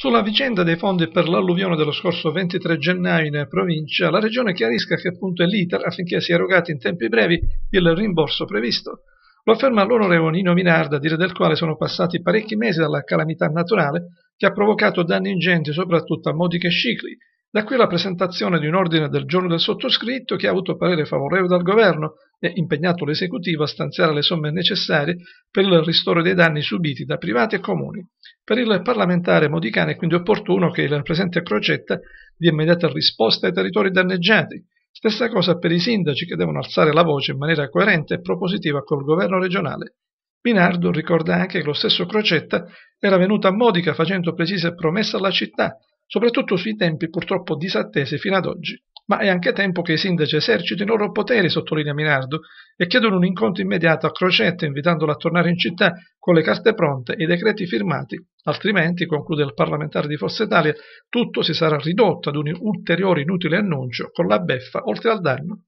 Sulla vicenda dei fondi per l'alluvione dello scorso 23 gennaio in provincia, la Regione chiarisca che appunto è l'iter affinché sia erogato in tempi brevi il rimborso previsto. Lo afferma l'onorevole Nino Minarda, a dire del quale sono passati parecchi mesi dalla calamità naturale che ha provocato danni ingenti soprattutto a modiche cicli. Da qui la presentazione di un ordine del giorno del sottoscritto che ha avuto parere favorevole dal governo, è impegnato l'esecutivo a stanziare le somme necessarie per il ristoro dei danni subiti da privati e comuni. Per il parlamentare Modicani è quindi opportuno che il presente crocetta dia immediata risposta ai territori danneggiati. Stessa cosa per i sindaci che devono alzare la voce in maniera coerente e propositiva col governo regionale. Minardo ricorda anche che lo stesso Crocetta era venuto a Modica facendo precise promesse alla città, soprattutto sui tempi purtroppo disattesi fino ad oggi ma è anche tempo che i sindaci esercitino i loro poteri, sottolinea Minardo, e chiedono un incontro immediato a Crocetta invitandolo a tornare in città con le carte pronte e i decreti firmati, altrimenti, conclude il parlamentare di Forza Italia, tutto si sarà ridotto ad un ulteriore inutile annuncio con la beffa oltre al danno